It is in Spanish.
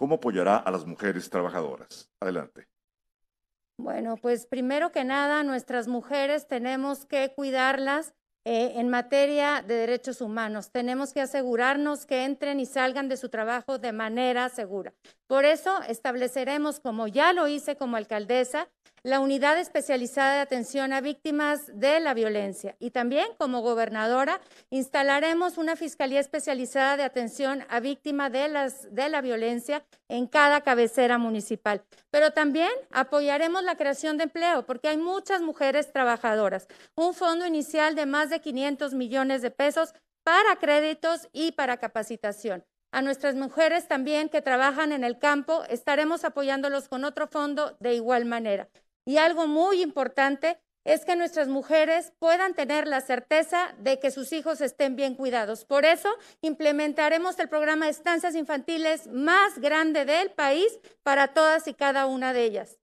¿Cómo apoyará a las mujeres trabajadoras? Adelante. Bueno, pues primero que nada, nuestras mujeres tenemos que cuidarlas eh, en materia de derechos humanos. Tenemos que asegurarnos que entren y salgan de su trabajo de manera segura. Por eso estableceremos, como ya lo hice como alcaldesa, la Unidad Especializada de Atención a Víctimas de la Violencia. Y también, como gobernadora, instalaremos una Fiscalía Especializada de Atención a Víctimas de, de la Violencia en cada cabecera municipal. Pero también apoyaremos la creación de empleo, porque hay muchas mujeres trabajadoras. Un fondo inicial de más de 500 millones de pesos para créditos y para capacitación. A nuestras mujeres también que trabajan en el campo, estaremos apoyándolos con otro fondo de igual manera. Y algo muy importante es que nuestras mujeres puedan tener la certeza de que sus hijos estén bien cuidados. Por eso implementaremos el programa de estancias infantiles más grande del país para todas y cada una de ellas.